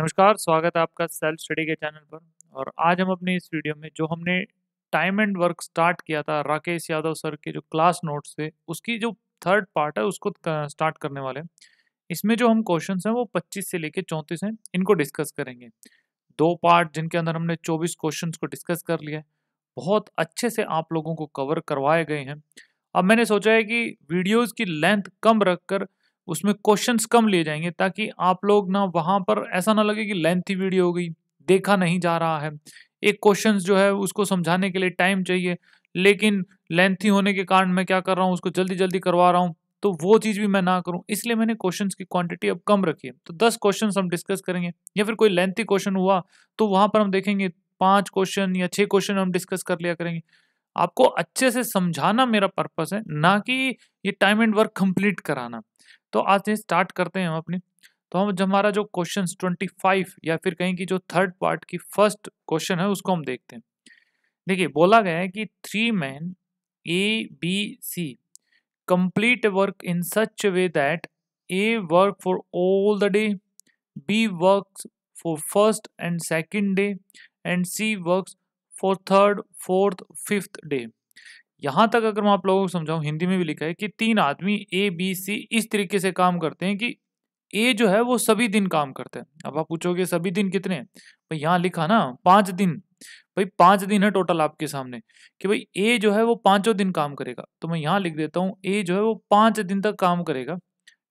नमस्कार स्वागत है आपका सेल्फ स्टडी के चैनल पर और आज हम अपने इस वीडियो में जो हमने टाइम एंड वर्क स्टार्ट किया था राकेश यादव सर के जो क्लास नोट्स थे उसकी जो थर्ड पार्ट है उसको स्टार्ट करने वाले हैं इसमें जो हम क्वेश्चन हैं वो 25 से लेके 34 हैं इनको डिस्कस करेंगे दो पार्ट जिनके अंदर हमने चौबीस क्वेश्चन को डिस्कस कर लिया है बहुत अच्छे से आप लोगों को कवर करवाए गए हैं अब मैंने सोचा है कि वीडियोज़ की लेंथ कम रख कर उसमें क्वेश्चंस कम लिए जाएंगे ताकि आप लोग ना वहां पर ऐसा ना लगे कि लेंथी वीडियो हो गई देखा नहीं जा रहा है एक क्वेश्चंस जो है उसको समझाने के लिए टाइम चाहिए लेकिन लेंथी होने के कारण मैं क्या कर रहा हूँ उसको जल्दी जल्दी करवा रहा हूँ तो वो चीज़ भी मैं ना करूँ इसलिए मैंने क्वेश्चन की क्वान्टिटी अब कम रखी है तो दस क्वेश्चन हम डिस्कस करेंगे या फिर कोई लेंथी क्वेश्चन हुआ तो वहाँ पर हम देखेंगे पाँच क्वेश्चन या छः क्वेश्चन हम डिस्कस कर लिया करेंगे आपको अच्छे से समझाना मेरा पर्पस है ना कि ये टाइम एंड वर्क कंप्लीट कराना तो आज से स्टार्ट करते हैं हम अपनी तो हम जो हमारा जो क्वेश्चन ट्वेंटी फाइव या फिर कहीं की जो थर्ड पार्ट की फर्स्ट क्वेश्चन है उसको हम देखते हैं देखिए बोला गया है कि three man A B C complete work in such way that A work for all the day B work for first and second day and C work for third fourth fifth day यहाँ तक अगर मैं आप लोगों को समझाऊँ हिंदी में भी लिखा है कि तीन आदमी ए बी सी इस तरीके से काम करते हैं कि ए जो है वो सभी दिन काम करते हैं अब आप पूछोगे सभी दिन कितने भाई यहाँ लिखा ना पाँच दिन भाई पाँच दिन है टोटल आपके सामने कि भाई ए जो है वो पाँचों दिन काम करेगा तो मैं यहाँ लिख देता हूँ ए जो है वो पाँच दिन तक काम करेगा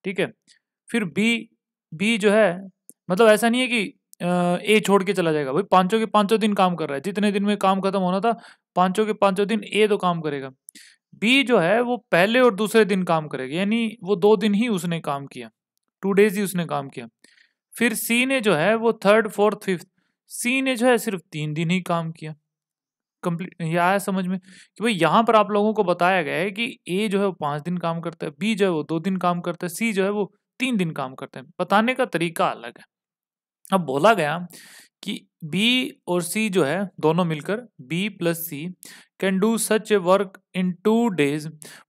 ठीक है फिर बी बी जो है मतलब ऐसा नहीं है कि ए छोड़ के चला जाएगा भाई पांचों के पांचों दिन काम कर रहा है जितने दिन में काम खत्म होना था पांचों के पांचों दिन ए तो काम करेगा बी जो है वो पहले और दूसरे दिन काम करेगा यानी वो दो दिन ही उसने काम किया टू डेज ही उसने काम किया फिर सी ने जो है वो थर्ड फोर्थ फिफ्थ सी ने जो है सिर्फ तीन दिन ही काम किया कंप्लीट ये आया समझ में कि भाई यहाँ पर आप लोगों को बताया गया है कि ए जो है वो पाँच दिन काम करता है बी जो है वो दो दिन काम करता है सी जो है वो तीन दिन काम करता है बताने का तरीका अलग है अब बोला गया कि बी और सी जो है दोनों मिलकर B plus C can do such a work in two days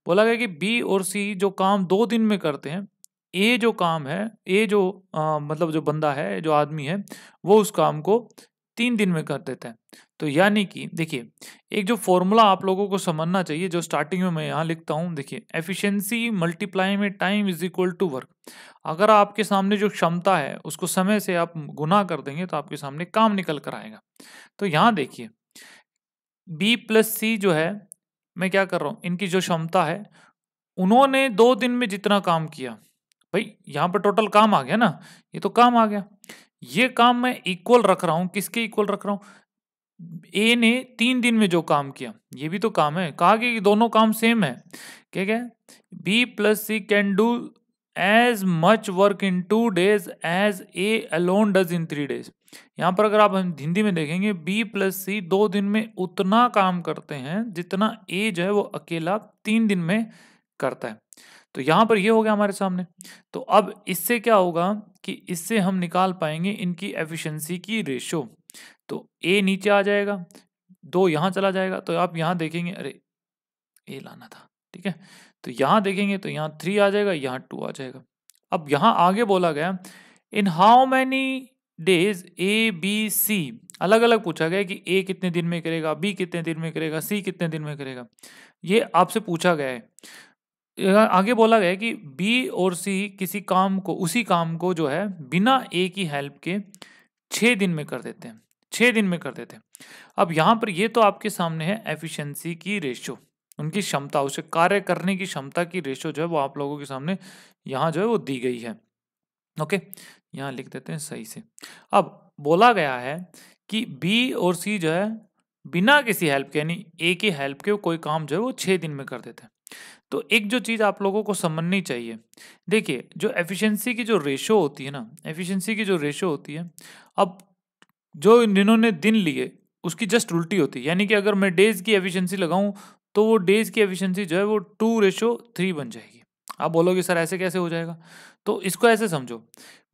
बोला गया कि बी और सी जो काम दो दिन में करते हैं ए जो काम है ए जो आ, मतलब जो बंदा है जो आदमी है वो उस काम को तीन दिन में कर देता है तो यानी कि देखिए एक जो फॉर्मूला आप लोगों को समझना चाहिए जो स्टार्टिंग में मैं यहाँ लिखता हूँ देखिए एफिशिएंसी मल्टीप्लाई में time is equal to work अगर आपके सामने जो क्षमता है उसको समय से आप गुना कर देंगे तो आपके सामने काम निकल कर आएगा तो यहाँ देखिए बी प्लस सी जो है मैं क्या कर रहा हूँ इनकी जो क्षमता है उन्होंने दो दिन में जितना काम किया भाई यहाँ पर टोटल काम आ गया ना ये तो काम आ गया ये काम मैं इक्वल रख रहा हूँ किसके इक्वल रख रहा हूँ ए ने तीन दिन में जो काम किया ये भी तो काम है कहा कि दोनों काम सेम है ठीक है B plus C can do as much work in two days as A alone does in three days यहाँ पर अगर आप हिंदी में देखेंगे बी प्लस सी दो दिन में उतना काम करते हैं जितना ए जो है वो अकेला तीन दिन में करता है तो यहाँ पर ये हो गया हमारे सामने तो अब इससे क्या होगा कि इससे हम निकाल पाएंगे इनकी एफिशिएंसी की रेशो तो ए नीचे आ जाएगा दो यहाँ चला जाएगा तो आप यहाँ देखेंगे अरे ए लाना था ठीक है तो यहाँ देखेंगे तो यहाँ थ्री आ जाएगा यहाँ टू आ जाएगा अब यहाँ आगे बोला गया in how many days A B C अलग अलग पूछा गया कि ए कितने दिन में करेगा बी कितने दिन में करेगा सी कितने दिन में करेगा ये आपसे पूछा गया है आगे बोला गया है कि बी और सी किसी काम को उसी काम को जो है बिना ए की हेल्प के छः दिन में कर देते हैं छः दिन में करते थे अब यहाँ पर ये तो आपके सामने है एफिशिएंसी की रेशो उनकी क्षमता उसे कार्य करने की क्षमता की रेशो जो है वो आप लोगों के सामने यहाँ जो है वो दी गई है ओके यहाँ लिख देते हैं सही से अब बोला गया है कि बी और सी जो है बिना किसी हेल्प के यानी ए की हेल्प के कोई काम जो है वो छः दिन में कर देते हैं तो एक जो चीज़ आप लोगों को समझनी चाहिए देखिए जो एफिशिएंसी की जो रेशो होती है ना एफिशिएंसी की जो रेशो होती है अब जो इन्होंने दिन लिए उसकी जस्ट उल्टी होती है यानी कि अगर मैं डेज की एफिशिएंसी लगाऊं तो वो डेज की एफिशिएंसी जो है वो टू रेशो थ्री बन जाएगी आप बोलोगे सर ऐसे कैसे हो जाएगा तो इसको ऐसे समझो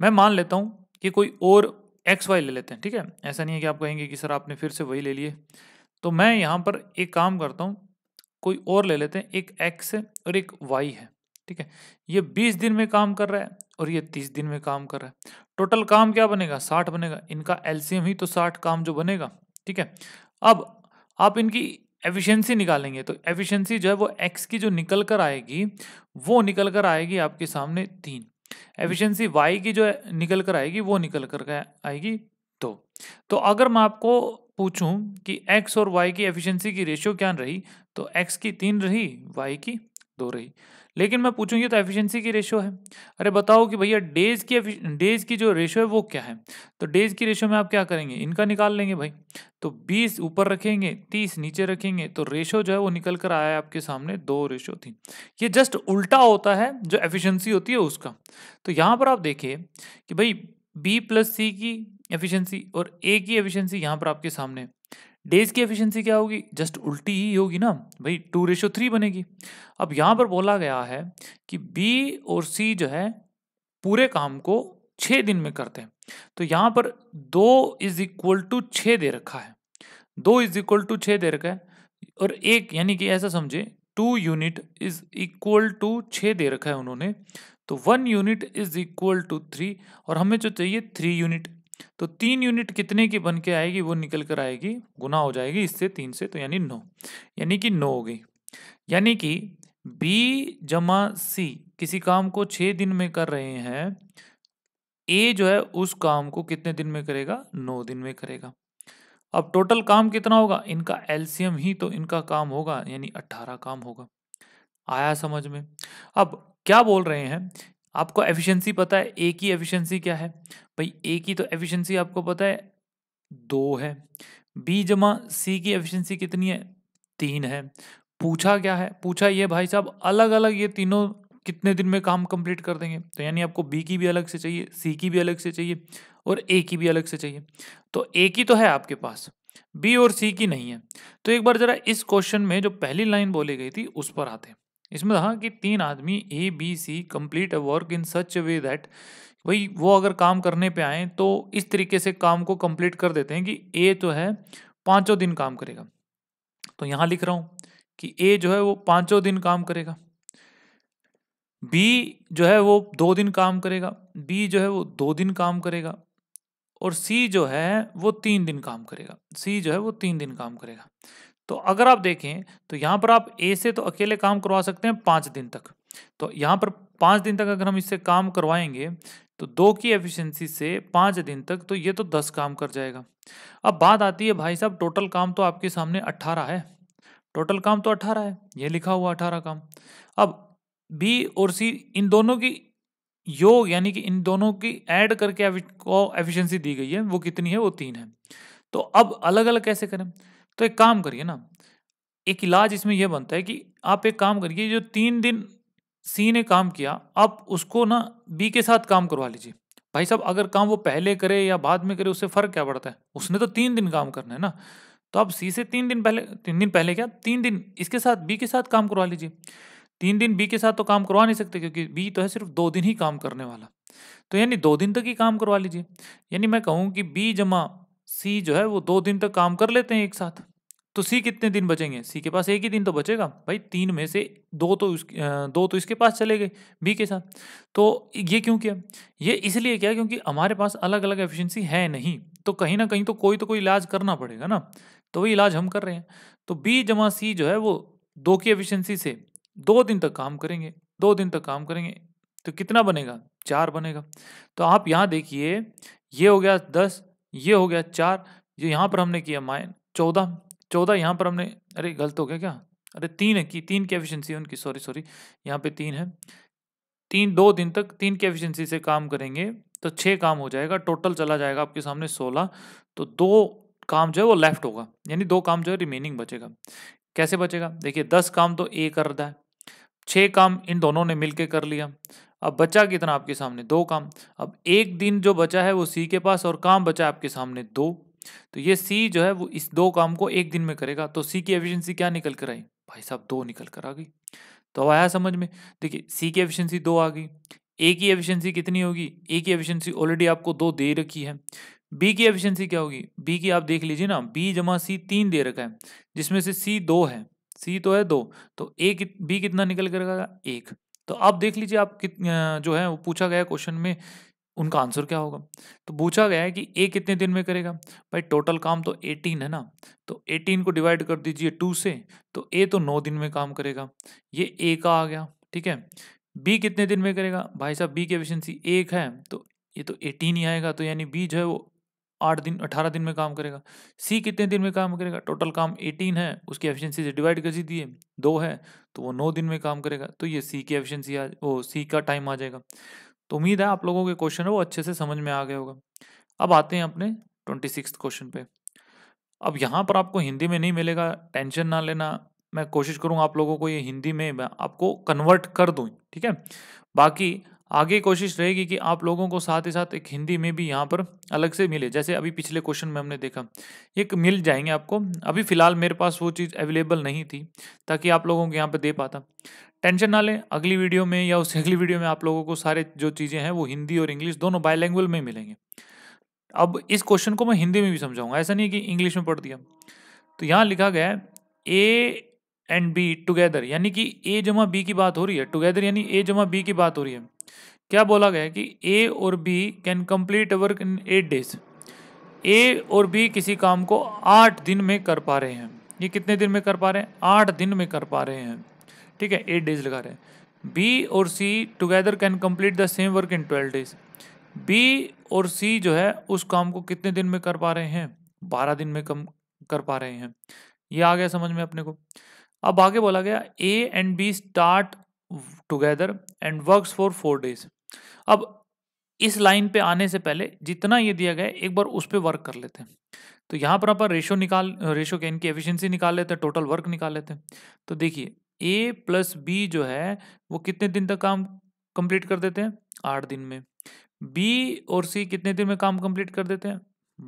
मैं मान लेता हूँ कि कोई और एक्स वाई ले लेते हैं ठीक है ऐसा नहीं है कि आप कहेंगे कि सर आपने फिर से वही ले लिए तो मैं यहाँ पर एक काम करता हूँ कोई और ले लेते हैं एक एक्स और एक वाई है ठीक है ये बीस दिन में काम कर रहा है और ये तीस दिन में काम कर रहा है टोटल काम क्या बनेगा साठ बनेगा इनका एलसीएम ही तो साठ काम जो बनेगा ठीक है अब आप इनकी एफिशिएंसी निकालेंगे तो एफिशिएंसी जो है वो एक्स की जो निकल कर आएगी वो निकल कर आएगी आपके सामने तीन एफिशिएंसी वाई की जो निकल कर आएगी वो निकल कर आएगी दो तो अगर मैं आपको पूछूं कि एक्स और वाई की एफिशिएंसी की रेशियो क्या रही तो एक्स की तीन रही वाई की दो रही लेकिन मैं पूछूँ ये तो एफिशिएंसी की रेशो है अरे बताओ कि भैया डेज की डेज की जो रेशो है वो क्या है तो डेज की रेशो में आप क्या करेंगे इनका निकाल लेंगे भाई तो बीस ऊपर रखेंगे तीस नीचे रखेंगे तो रेशो जो है वो निकल कर आया है आपके सामने दो रेशो थी ये जस्ट उल्टा होता है जो एफिशिएंसी होती है उसका तो यहाँ पर आप देखिए कि भाई बी प्लस सी की एफिशिएंसी और ए की एफिशिएंसी यहाँ पर आपके सामने है डेज की एफिशिएंसी क्या होगी जस्ट उल्टी ही होगी ना भाई टू रेशो थ्री बनेगी अब यहाँ पर बोला गया है कि बी और सी जो है पूरे काम को छः दिन में करते हैं तो यहाँ पर दो इज इक्वल टू छः दे रखा है दो इज इक्वल टू छः दे रखा है और एक यानी कि ऐसा समझे two unit is equal to छः दे रखा है उन्होंने तो one unit is equal to three और हमें जो चाहिए थ्री यूनिट तो तीन यूनिट कितने की बन के आएगी वो निकल कर आएगी गुना हो जाएगी इससे तीन से तो यानी नौ यानी कि नौ हो गई यानी कि बी जमा सी किसी काम को छः दिन में कर रहे हैं ए जो है उस काम को कितने दिन में करेगा नौ दिन में करेगा अब टोटल काम कितना होगा इनका एलसीएम ही तो इनका काम होगा यानी अट्ठारह काम होगा आया समझ में अब क्या बोल रहे हैं आपको एफिशिएंसी पता है ए की एफिशिएंसी क्या है भाई ए की तो एफिशिएंसी आपको पता है दो है बी जमा सी की एफिशिएंसी कितनी है तीन है पूछा क्या है पूछा ये भाई साहब अलग अलग ये तीनों कितने दिन में काम कंप्लीट कर देंगे तो यानी आपको बी की भी अलग से चाहिए सी की भी अलग से चाहिए और ए की भी अलग से चाहिए तो ए की तो है आपके पास बी और सी की नहीं है तो एक बार जरा इस क्वेश्चन में जो पहली लाइन बोली गई थी उस पर आते हैं इसमें था कि तीन आदमी A B C complete a work in such way that भाई वो अगर काम करने पे आए तो इस तरीके से काम को कंप्लीट कर देते हैं कि ए तो है पाँचों दिन काम करेगा तो यहाँ लिख रहा हूँ कि ए जो है वो पाँचों दिन काम करेगा बी जो है वो दो दिन काम करेगा बी जो है वो दो दिन काम करेगा और सी जो है वो तीन दिन काम करेगा सी जो है वो तीन दिन काम करेगा तो अगर आप देखें तो यहाँ पर आप ए से तो अकेले काम करवा सकते हैं पाँच दिन तक तो यहाँ पर पाँच दिन तक अगर हम इससे काम करवाएंगे तो दो की एफिशिएंसी से पाँच दिन तक तो ये तो दस काम कर जाएगा अब बात आती है भाई साहब टोटल काम तो आपके सामने अट्ठारह है टोटल काम तो अट्ठारह है ये लिखा हुआ अट्ठारह काम अब बी और सी इन दोनों की योग यानी कि इन दोनों की ऐड करके एफिशिएंसी दी गई है वो कितनी है वो तीन है तो अब अलग अलग कैसे करें तो एक काम करिए ना एक इलाज इसमें यह बनता है कि आप एक काम करिए जो तीन दिन सी ने काम किया आप उसको ना बी के साथ काम करवा लीजिए भाई साहब अगर काम वो पहले करे या बाद में करे उससे फ़र्क क्या पड़ता है उसने तो तीन दिन काम करना है ना तो आप सी से तीन दिन पहले तीन दिन पहले क्या तीन दिन इसके साथ बी के साथ काम करवा लीजिए तीन दिन बी के साथ तो काम करवा नहीं सकते क्योंकि बी तो है सिर्फ दो दिन ही काम करने वाला तो यानी दो दिन तक ही काम करवा लीजिए यानी मैं कहूँ कि बी जमा सी जो है वो दो दिन तक काम कर लेते हैं एक साथ तो सी कितने दिन बचेंगे सी के पास एक ही दिन तो बचेगा भाई तीन में से दो तो उस दो तो इसके पास चले गए बी के साथ तो ये क्यों किया ये इसलिए क्या क्योंकि हमारे पास अलग अलग एफिशिएंसी है नहीं तो कहीं ना कहीं तो कोई तो कोई इलाज करना पड़ेगा ना तो वही इलाज हम कर रहे हैं तो बी जमा सी जो है वो दो की एफिशिएंसी से दो दिन तक काम करेंगे दो दिन तक काम करेंगे तो कितना बनेगा चार बनेगा तो आप यहाँ देखिए ये हो गया दस ये हो गया चार जो यहाँ पर हमने किया माइन चौदह चौदह यहाँ पर हमने अरे गलत हो गया क्या अरे तीन है की तीन की एफिशिएंसी उनकी सॉरी सॉरी यहाँ पे तीन है तीन दो दिन तक तीन की एफिशिएंसी से काम करेंगे तो छः काम हो जाएगा टोटल चला जाएगा आपके सामने सोलह तो दो काम जो है वो लेफ्ट होगा यानी दो काम जो है रिमेनिंग बचेगा कैसे बचेगा देखिए दस काम तो ए कर रहा है छः काम इन दोनों ने मिल कर लिया अब बचा कितना आपके सामने दो काम अब एक दिन जो बचा है वो सी के पास और काम बचा आपके सामने दो तो ये सी जो है वो इस दो काम को एक दिन में करेगा तो सी की एफिशिएंसी क्या निकल कर आई भाई साहब दो निकल कर आ गई तो अब आया समझ में देखिए सी की एफिशिएंसी दो आ गई ए की एफिशिएंसी कितनी होगी ए की एफिशिएंसी ऑलरेडी आपको दो दे रखी है बी की एफिशिएंसी क्या होगी बी की आप देख लीजिए ना बी जमा सी तीन दे रखा है जिसमें से सी दो है सी तो है दो तो ए बी कितना निकल कर आएगा एक तो आप देख लीजिए आप कित जो है वो पूछा गया क्वेश्चन में उनका आंसर क्या होगा तो पूछा गया है कि ए कितने दिन में करेगा भाई टोटल काम तो 18 है ना तो 18 को डिवाइड कर दीजिए टू से तो ए तो नौ दिन में काम करेगा ये ए का आ गया ठीक है बी कितने दिन में करेगा भाई साहब बी की एफिशिएंसी एक है तो ये तो एटीन ही आएगा तो यानी बी जो है वो आठ दिन अठारह दिन में काम करेगा सी कितने दिन में काम करेगा टोटल काम एटीन है उसकी एफिशिएंसी से डिवाइड कर दीजिए दो है तो वो नौ दिन में काम करेगा तो ये सी की एफिशिएंसी आ वो सी का टाइम आ जाएगा तो उम्मीद है आप लोगों के क्वेश्चन है वो अच्छे से समझ में आ गया होगा अब आते हैं अपने ट्वेंटी सिक्स क्वेश्चन पे अब यहाँ पर आपको हिंदी में नहीं मिलेगा टेंशन ना लेना मैं कोशिश करूँगा आप लोगों को ये हिंदी में मैं आपको कन्वर्ट कर दूँ ठीक है बाकी आगे कोशिश रहेगी कि आप लोगों को साथ ही साथ एक हिंदी में भी यहाँ पर अलग से मिले जैसे अभी पिछले क्वेश्चन में हमने देखा एक मिल जाएंगे आपको अभी फ़िलहाल मेरे पास वो चीज़ अवेलेबल नहीं थी ताकि आप लोगों को यहाँ पर दे पाता टेंशन ना लें अगली वीडियो में या उससे अगली वीडियो में आप लोगों को सारे जो चीज़ें हैं वो हिंदी और इंग्लिश दोनों बायलैंग्वेज में मिलेंगे अब इस क्वेश्चन को मैं हिंदी में भी समझाऊंगा ऐसा नहीं कि इंग्लिश में पढ़ दिया तो यहाँ लिखा गया है ए एंड बी टुगेदर यानी कि ए जमा बी की बात हो रही है टुगेदर यानी ए जमा बी की बात हो रही है क्या बोला गया है कि ए और B can complete work in eight days A और बी किसी काम को आठ दिन में कर पा रहे हैं ये कितने दिन में कर पा रहे हैं आठ दिन में कर पा रहे हैं ठीक है एट डेज लगा रहे हैं बी और C together can complete the same work in twelve days B और सी जो है उस काम को कितने दिन में कर पा रहे हैं बारह दिन में कम कर पा रहे हैं ये आ गया समझ में अपने को अब आगे बोला गया A and B start together and works for four days अब इस लाइन पे आने से पहले जितना ये दिया गया एक बार उस पर वर्क कर लेते हैं तो यहाँ पर अपन रेशो निकाल रेशो के इनकी एफिशिएंसी निकाल लेते हैं टोटल वर्क निकाल लेते हैं तो देखिए ए प्लस बी जो है वो कितने दिन तक काम कंप्लीट कर देते हैं आठ दिन में बी और सी कितने दिन में काम कंप्लीट कर देते हैं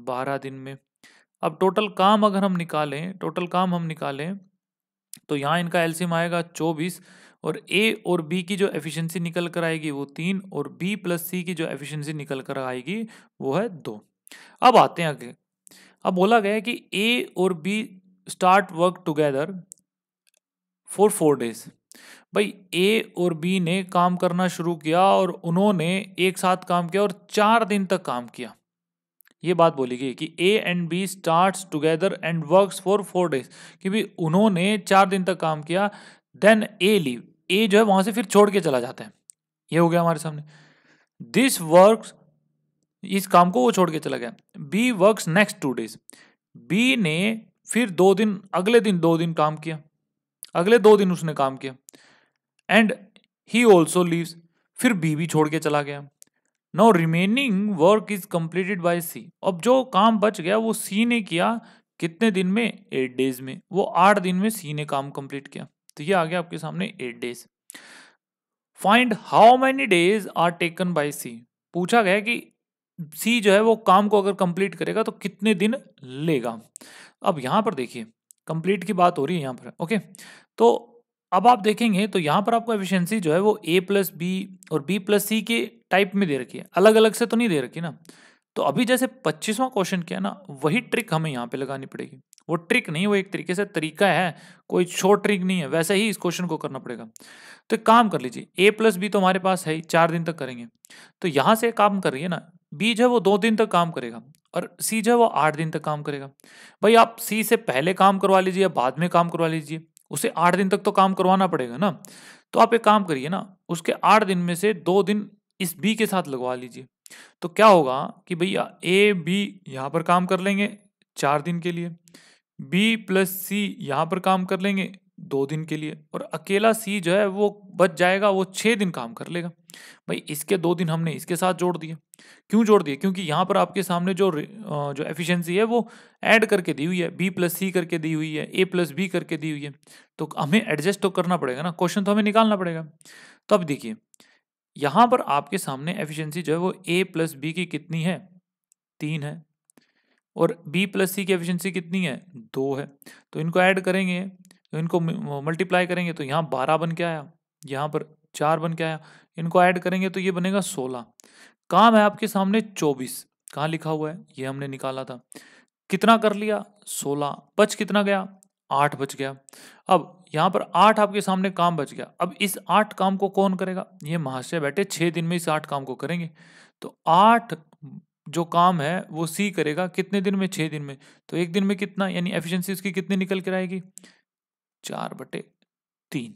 बारह दिन में अब टोटल काम अगर हम निकालें टोटल काम हम निकालें तो यहाँ इनका एल्सियम आएगा चौबीस और ए और बी की जो एफिशिएंसी निकल कर आएगी वो तीन और बी प्लस सी की जो एफिशिएंसी निकल कर आएगी वो है दो अब आते हैं आगे अब बोला गया है कि ए और B start work together for four days भाई ए और बी ने काम करना शुरू किया और उन्होंने एक साथ काम किया और चार दिन तक काम किया ये बात बोली गई कि A and B start together and work for four days कि भी उन्होंने चार दिन तक काम किया देन ए लीव ए जो है वहां से फिर छोड़ के चला जाता है ये हो गया हमारे सामने दिस वर्क इस काम को वो छोड़ के चला गया B work next two days B ने फिर दो दिन अगले दिन दो दिन काम किया अगले दो दिन उसने काम किया एंड ही ऑल्सो लीव फिर बी भी छोड़ के चला गया now remaining work is completed by C अब जो काम बच गया वो सी ने किया कितने दिन में एट डेज में वो आठ दिन में सी ने काम कंप्लीट किया तो ये आ गया आपके सामने eight days find how many days are taken by C पूछा गया कि सी जो है वो काम को अगर कंप्लीट करेगा तो कितने दिन लेगा अब यहाँ पर देखिए कंप्लीट की बात हो रही है यहाँ पर ओके तो अब आप देखेंगे तो यहाँ पर आपको एफिशिएंसी जो है वो ए प्लस बी और बी प्लस सी के टाइप में दे रखी है अलग अलग से तो नहीं दे रखी ना तो अभी जैसे पच्चीसवा क्वेश्चन किया ना वही ट्रिक हमें यहाँ पे लगानी पड़ेगी वो ट्रिक नहीं वो एक तरीके से तरीका है कोई शॉर्ट ट्रिक नहीं है वैसे ही इस क्वेश्चन को करना पड़ेगा तो काम कर लीजिए ए प्लस बी तो हमारे पास है ही चार दिन तक करेंगे तो यहाँ से काम कर रही है ना बी जो है वो दो दिन तक काम करेगा और सी जो है वो आठ दिन तक काम करेगा भाई आप सी से पहले काम करवा लीजिए या बाद में काम करवा लीजिए उसे आठ दिन तक तो काम करवाना पड़ेगा ना तो आप एक काम करिए ना उसके आठ दिन में से दो दिन इस बी के साथ लगवा लीजिए तो क्या होगा कि भैया ए बी यहाँ पर काम कर लेंगे चार दिन के लिए बी प्लस सी यहाँ पर काम कर लेंगे दो दिन के लिए और अकेला सी जो है वो बच जाएगा वो छः दिन काम कर लेगा भाई इसके दो दिन हमने इसके साथ जोड़ दिए क्यों जोड़ दिए क्योंकि यहाँ पर आपके सामने जो जो एफिशिएंसी है वो ऐड करके दी हुई है बी प्लस सी करके दी हुई है ए प्लस बी करके दी हुई है तो हमें एडजस्ट तो करना पड़ेगा ना क्वेश्चन तो हमें निकालना पड़ेगा तो अब देखिए यहाँ पर आपके सामने एफिशियंसी जो है वो ए प्लस बी की कितनी है तीन है और बी प्लस सी की एफिशिएंसी कितनी है दो है तो इनको ऐड करेंगे तो इनको मल्टीप्लाई करेंगे तो यहाँ बारह बन के आया यहाँ पर चार बन के आया इनको ऐड करेंगे तो ये बनेगा सोलह काम है आपके सामने चौबीस कहाँ लिखा हुआ है ये हमने निकाला था कितना कर लिया सोलह बच कितना गया आठ बच गया अब यहाँ पर आठ आपके सामने काम बच गया अब इस आठ काम को कौन करेगा ये महाशय बैठे छः दिन में इस आठ काम को करेंगे तो आठ जो काम है वो सी करेगा कितने दिन में छः दिन में तो एक दिन में कितना यानी एफिशिएंसी उसकी कितनी निकल कर आएगी चार बटे तीन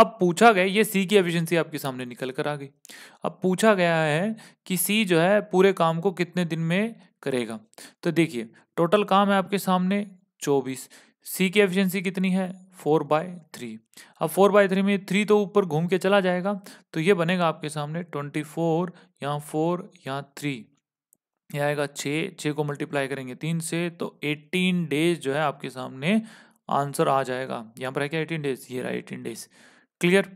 अब पूछा गया ये सी की एफिशिएंसी आपके सामने निकल कर आ गई अब पूछा गया है कि सी जो है पूरे काम को कितने दिन में करेगा तो देखिए टोटल काम है आपके सामने चौबीस सी की एफिशिएंसी कितनी है फोर बाय थ्री अब फोर बाय थ्री में थ्री तो ऊपर घूम के चला जाएगा तो ये बनेगा आपके सामने ट्वेंटी फोर यहाँ फोर यहाँ थ्री यह आएगा छः छः को मल्टीप्लाई करेंगे तीन से तो एटीन डेज जो है आपके सामने आंसर आ जाएगा यहाँ पर है क्या एटीन डेज ये रहा एटीन डेज क्लियर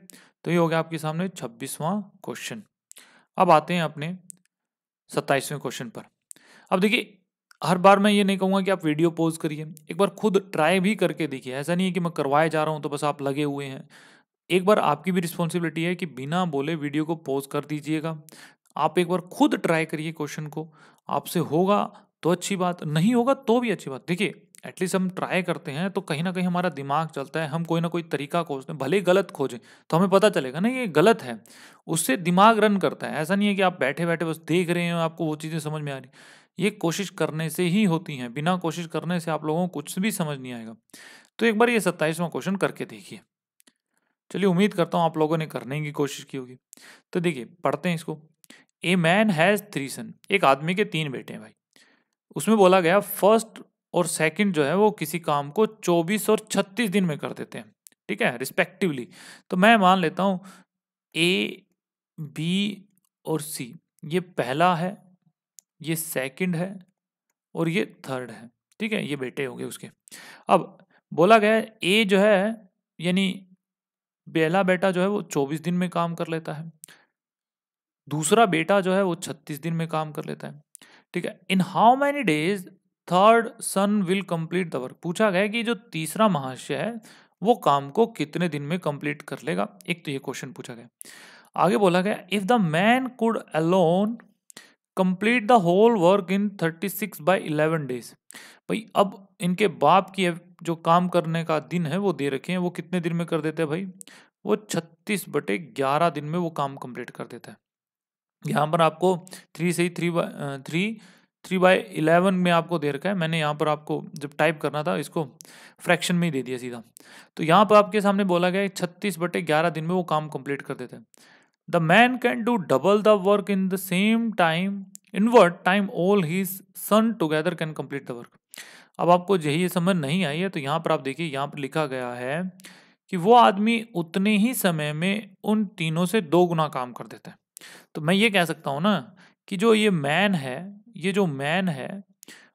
तो ये हो गया आपके सामने छब्बीसवां क्वेश्चन अब आते हैं अपने सत्ताईसवें क्वेश्चन पर अब देखिए हर बार मैं ये नहीं कहूँगा कि आप वीडियो पोज करिए एक बार खुद ट्राई भी करके देखिए ऐसा नहीं है कि मैं करवाए जा रहा हूँ तो बस आप लगे हुए हैं एक बार आपकी भी रिस्पॉन्सिबिलिटी है कि बिना बोले वीडियो को पोज कर दीजिएगा आप एक बार खुद ट्राई करिए क्वेश्चन को आपसे होगा तो अच्छी बात नहीं होगा तो भी अच्छी बात देखिए एटलीस्ट हम ट्राई करते हैं तो कहीं ना कहीं हमारा दिमाग चलता है हम कोई ना कोई तरीका खोजते हैं भले ही गलत खोजें तो हमें पता चलेगा ना ये गलत है उससे दिमाग रन करता है ऐसा नहीं है कि आप बैठे बैठे बस देख रहे हो आपको वो चीज़ें समझ में आ रही ये कोशिश करने से ही होती हैं बिना कोशिश करने से आप लोगों को कुछ भी समझ नहीं आएगा तो एक बार ये सत्ताईसवां क्वेश्चन करके देखिए चलिए उम्मीद करता हूँ आप लोगों ने करने की कोशिश की होगी तो देखिए पढ़ते हैं इसको A man has three son एक आदमी के तीन बेटे हैं भाई उसमें बोला गया फर्स्ट और सेकंड जो है वो किसी काम को 24 और 36 दिन में कर देते हैं ठीक है रिस्पेक्टिवली तो मैं मान लेता हूँ ए बी और सी ये पहला है ये सेकंड है और ये थर्ड है ठीक है ये बेटे हो गए उसके अब बोला गया ए जो है यानी पहला बेटा जो है वो 24 दिन में काम कर लेता है दूसरा बेटा जो है वो 36 दिन में काम कर लेता है ठीक है in how many days third son will complete the work पूछा गया कि जो तीसरा महाशय है वो काम को कितने दिन में कंप्लीट कर लेगा एक तो ये क्वेश्चन पूछा गया आगे बोला गया if the man could alone complete the whole work in thirty six by eleven days भाई अब इनके बाप की जो काम करने का दिन है वो दे रखे हैं वो कितने दिन में कर देते हैं भाई वो छत्तीस बटे ग्यारह दिन में वो काम कंप्लीट कर देता है यहाँ पर आपको थ्री से ही three three three by eleven में आपको दे रखा है मैंने यहाँ पर आपको जब टाइप करना था इसको फ्रैक्शन में ही दे दिया सीधा तो यहाँ पर आपके सामने बोला गया छत्तीस बटे ग्यारह दिन में वो काम कंप्लीट कर देते हैं the man can do double the work in the same time invert time all he son together can complete the work अब आपको यही समझ नहीं आई है तो यहाँ पर आप देखिए यहाँ पर लिखा गया है कि वो आदमी उतने ही समय में उन तीनों से दो गुना काम कर देता है तो मैं ये कह सकता हूँ ना कि जो ये मैन है ये जो मैन है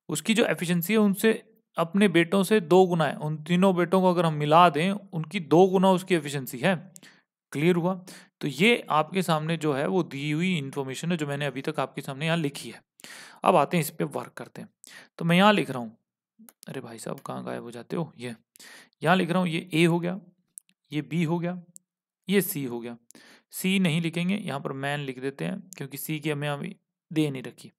उसकी जो एफिशिएंसी है उनसे अपने बेटों से दो गुना है उन तीनों बेटों को अगर हम मिला दें उनकी दो गुना उसकी एफिशिएंसी है क्लियर हुआ तो ये आपके सामने जो है वो दी हुई इन्फॉर्मेशन है जो मैंने अभी तक आपके सामने यहाँ लिखी है अब आते हैं इस पर वर्क करते हैं तो मैं यहाँ लिख रहा हूँ अरे भाई साहब कहाँ गायब हो जाते हो ये यहाँ लिख रहा हूँ ये ए हो गया ये बी हो गया ये सी हो गया सी नहीं लिखेंगे यहाँ पर मैन लिख देते हैं क्योंकि सी की हमें अभी दे नहीं रखी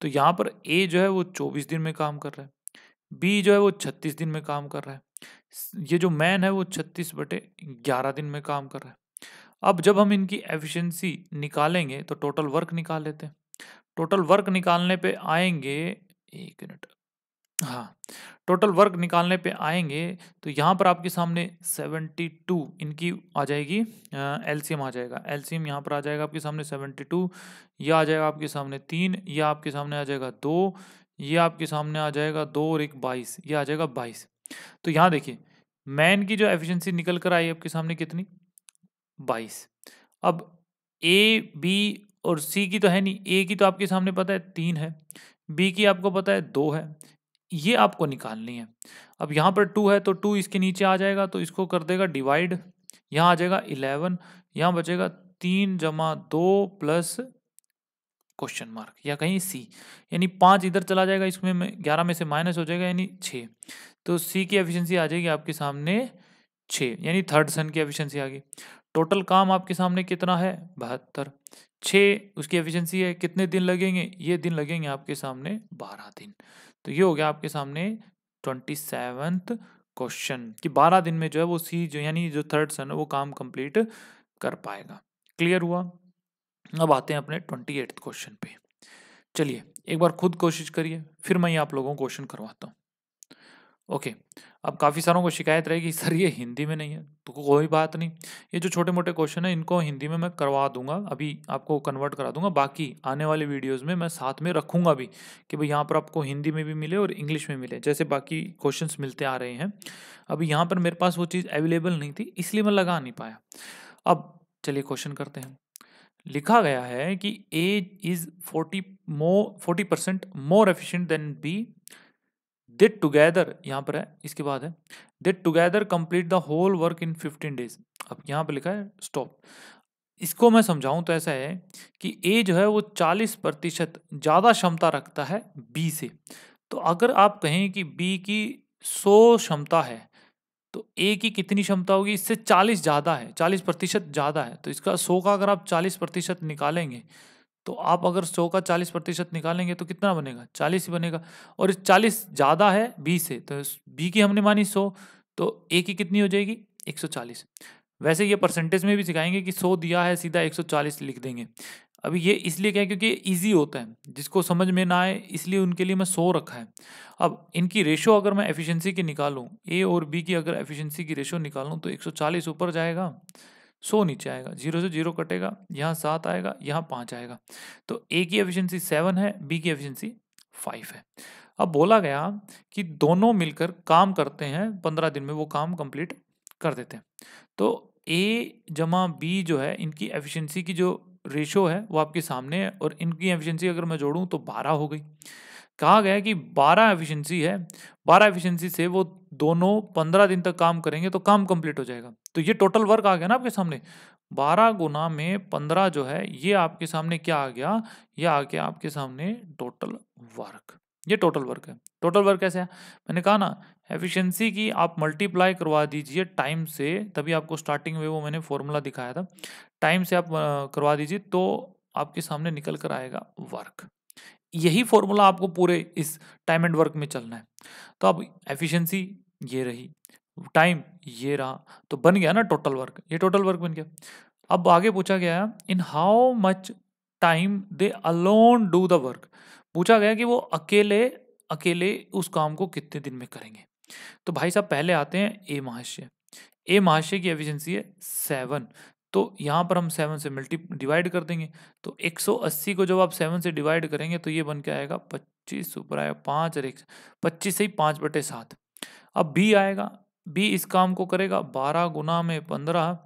तो यहाँ पर ए जो है वो चौबीस दिन में काम कर रहा है बी जो है वो छत्तीस दिन में काम कर रहा है ये जो मैन है वो छत्तीस बटे ग्यारह दिन में काम कर रहा है अब जब हम इनकी एफिशिएंसी निकालेंगे तो टोटल वर्क निकाल लेते हैं टोटल वर्क निकालने पे आएंगे एक मिनट हाँ टोटल वर्क निकालने पे आएंगे तो यहाँ पर आपके सामने 72 इनकी आ जाएगी एलसीएम आ जाएगा एलसीएम यहाँ पर आ जाएगा आपके सामने 72 ये आ जाएगा आपके सामने तीन ये आपके सामने आ जाएगा दो ये आपके सामने आ जाएगा दो और एक बाईस ये आ जाएगा बाईस तो यहाँ देखिए मैन की जो एफिशिएंसी निकल कर आई आपके सामने कितनी बाईस अब ए बी और सी की तो है नहीं ए की तो आपके सामने पता है तीन है बी की आपको पता है दो है ये आपको निकालनी है अब यहाँ पर टू है तो टू इसके नीचे आ जाएगा तो इसको कर देगा डिवाइड यहाँ आ जाएगा इलेवन यहाँ बचेगा तीन जमा दो प्लस क्वेश्चन मार्क या कहीं सी यानी पाँच इधर चला जाएगा इसमें ग्यारह में से माइनस हो जाएगा यानी छः तो सी की एफिशिएंसी आ जाएगी आपके सामने छः यानी थर्ड सन की एफिशिएंसी आ गई टोटल काम आपके सामने कितना है बहत्तर छः उसकी एफिशिएंसी है कितने दिन लगेंगे ये दिन लगेंगे आपके सामने बारह दिन तो ये हो गया आपके सामने ट्वेंटी सेवन्थ क्वेश्चन कि बारह दिन में जो है वो सी जो यानी जो थर्ड सन है वो काम कंप्लीट कर पाएगा क्लियर हुआ अब आते हैं अपने ट्वेंटी एट्थ क्वेश्चन पे चलिए एक बार खुद कोशिश करिए फिर मैं ये आप लोगों को क्वेश्चन करवाता हूँ ओके अब काफ़ी सारों को शिकायत रहेगी सर ये हिंदी में नहीं है तो कोई बात नहीं ये जो छोटे मोटे क्वेश्चन है इनको हिंदी में मैं करवा दूंगा अभी आपको कन्वर्ट करा दूंगा बाकी आने वाले वीडियोस में मैं साथ में रखूंगा भी कि भाई यहाँ पर आपको हिंदी में भी मिले और इंग्लिश में मिले जैसे बाकी क्वेश्चन मिलते आ रहे हैं अभी यहाँ पर मेरे पास वो चीज़ अवेलेबल नहीं थी इसलिए मैं लगा नहीं पाया अब चलिए क्वेश्चन करते हैं लिखा गया है कि A is forty more forty percent more efficient than B did together यहाँ पर है इसके बाद है did together complete the whole work in fifteen days अब यहाँ पर लिखा है स्टॉप इसको मैं समझाऊँ तो ऐसा है कि ए जो है वो चालीस प्रतिशत ज़्यादा क्षमता रखता है बी से तो अगर आप कहें कि बी की सौ क्षमता है तो ए की कितनी क्षमता होगी इससे चालीस ज़्यादा है चालीस प्रतिशत ज़्यादा है तो इसका सौ का अगर आप चालीस प्रतिशत निकालेंगे तो आप अगर सौ का चालीस प्रतिशत निकालेंगे तो कितना बनेगा चालीस ही बनेगा और इस चालीस ज़्यादा है बी से तो बी की हमने मानी सौ तो ए की कितनी हो जाएगी एक सौ चालीस वैसे ये परसेंटेज में भी सिखाएंगे कि सौ दिया है सीधा एक सौ चालीस लिख देंगे अभी ये इसलिए क्या है क्योंकि ईजी होता है जिसको समझ में ना आए इसलिए उनके लिए मैं सौ रखा है अब इनकी रेशो अगर मैं एफिशिएंसी की निकालूँ ए और बी की अगर एफिशिएंसी की रेशो निकालूँ तो 140 ऊपर जाएगा सौ नीचे आएगा जीरो से जीरो कटेगा यहाँ सात आएगा यहाँ पाँच आएगा तो ए की एफिशिएंसी सेवन है बी की एफिशिएंसी फाइव है अब बोला गया कि दोनों मिलकर काम करते हैं पंद्रह दिन में वो काम कंप्लीट कर देते हैं तो ए जमा बी जो है इनकी एफिशिएंसी की जो रेशो है वो आपके सामने है और इनकी एफिशिएंसी अगर मैं जोड़ूँ तो बारह हो गई कहा गया कि 12 एफिशिएंसी है 12 एफिशिएंसी से वो दोनों 15 दिन तक काम करेंगे तो काम कंप्लीट हो जाएगा तो ये टोटल वर्क आ गया ना आपके सामने 12 गुना में 15 जो है ये आपके सामने क्या आ गया ये आ गया आपके सामने टोटल वर्क ये टोटल वर्क है टोटल वर्क कैसे है मैंने कहा ना एफिशिएंसी की आप मल्टीप्लाई करवा दीजिए टाइम से तभी आपको स्टार्टिंग में वो मैंने फॉर्मूला दिखाया था टाइम से आप करवा दीजिए तो आपके सामने निकल कर आएगा वर्क यही फॉर्मूला आपको पूरे इस टाइम एंड वर्क में चलना है तो अब एफिशिएंसी ये रही टाइम ये रहा तो बन गया ना टोटल वर्क ये टोटल वर्क बन गया अब आगे पूछा गया in how much time they alone do the work पूछा गया कि वो अकेले अकेले उस काम को कितने दिन में करेंगे तो भाई साहब पहले आते हैं ए महाशय ए महाशय की एफिशिएंसी है सेवन तो यहाँ पर हम सेवन से मल्टी डिवाइड कर देंगे तो 180 को जब आप सेवन से डिवाइड करेंगे तो ये बन के आएगा पच्चीस ऊपर आएगा पाँच और एक पच्चीस से ही पाँच बटे सात अब बी आएगा बी इस काम को करेगा बारह गुना में पंद्रह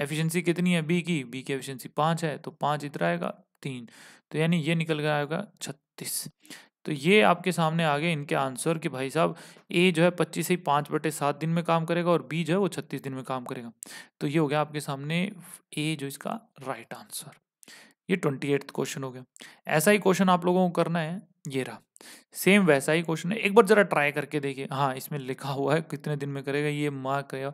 एफिशिएंसी कितनी है बी की बी की एफिशिएंसी पाँच है तो पाँच इधर आएगा तीन तो यानी ये निकल गया आएगा छत्तीस तो ये आपके सामने आ गए इनके आंसर कि भाई साहब ए जो है पच्चीस से पाँच बटे सात दिन में काम करेगा और बी जो है वो छत्तीस दिन में काम करेगा तो ये हो गया आपके सामने ए जो इसका राइट आंसर ये ट्वेंटी एट्थ क्वेश्चन हो गया ऐसा ही क्वेश्चन आप लोगों को करना है ये रहा सेम वैसा ही क्वेश्चन है एक बार जरा ट्राई करके देखिए हाँ इसमें लिखा हुआ है कितने दिन में करेगा ये माँ क्या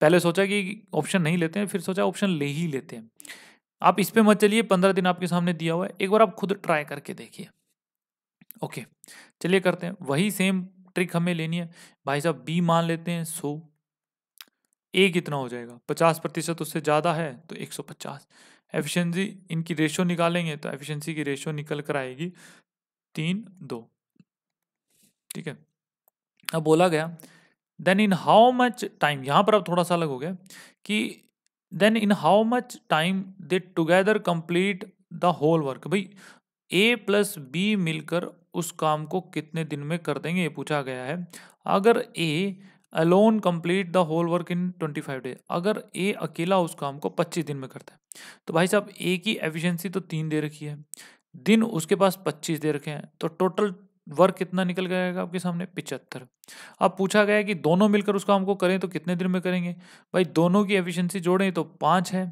पहले सोचा कि ऑप्शन नहीं लेते हैं फिर सोचा ऑप्शन ले ही लेते हैं आप इस पर मत चलिए पंद्रह दिन आपके सामने दिया हुआ है एक बार आप खुद ट्राई करके देखिए ओके चलिए करते हैं वही सेम ट्रिक हमें लेनी है भाई साहब बी मान लेते हैं सो ए कितना हो जाएगा पचास प्रतिशत उससे ज़्यादा है तो एक सौ पचास एफिशिएंसी इनकी रेशो निकालेंगे तो एफिशिएंसी की रेशो निकल कर आएगी तीन दो ठीक है अब बोला गया then in how much time यहाँ पर अब थोड़ा सा अलग हो गया कि then in how much time they together complete the whole work भाई ए प्लस बी मिलकर उस काम को कितने दिन में कर देंगे ये पूछा गया है अगर A alone complete the whole work in 25 day अगर ए अकेला उस काम को 25 दिन में करता है तो भाई साहब ए की एफिशिएंसी तो तीन दे रखी है दिन उसके पास 25 दे रखे हैं तो टोटल वर्क कितना निकल है आपके सामने पिचहत्तर अब पूछा गया कि दोनों मिलकर उस काम को करें तो कितने दिन में करेंगे भाई दोनों की एफिशिएंसी जोड़ें तो पाँच है